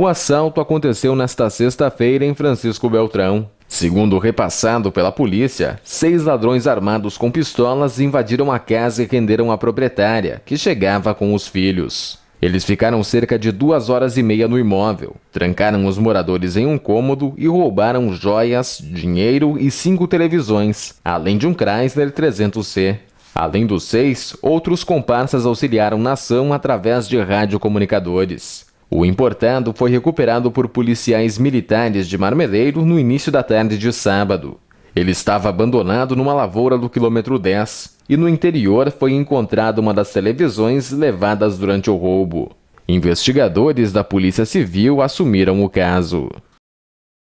O assalto aconteceu nesta sexta-feira em Francisco Beltrão. Segundo repassado pela polícia, seis ladrões armados com pistolas invadiram a casa e renderam a proprietária, que chegava com os filhos. Eles ficaram cerca de duas horas e meia no imóvel, trancaram os moradores em um cômodo e roubaram joias, dinheiro e cinco televisões, além de um Chrysler 300C. Além dos seis, outros comparsas auxiliaram na ação através de radiocomunicadores. O importado foi recuperado por policiais militares de Marmeleiro no início da tarde de sábado. Ele estava abandonado numa lavoura do quilômetro 10 e no interior foi encontrada uma das televisões levadas durante o roubo. Investigadores da Polícia Civil assumiram o caso.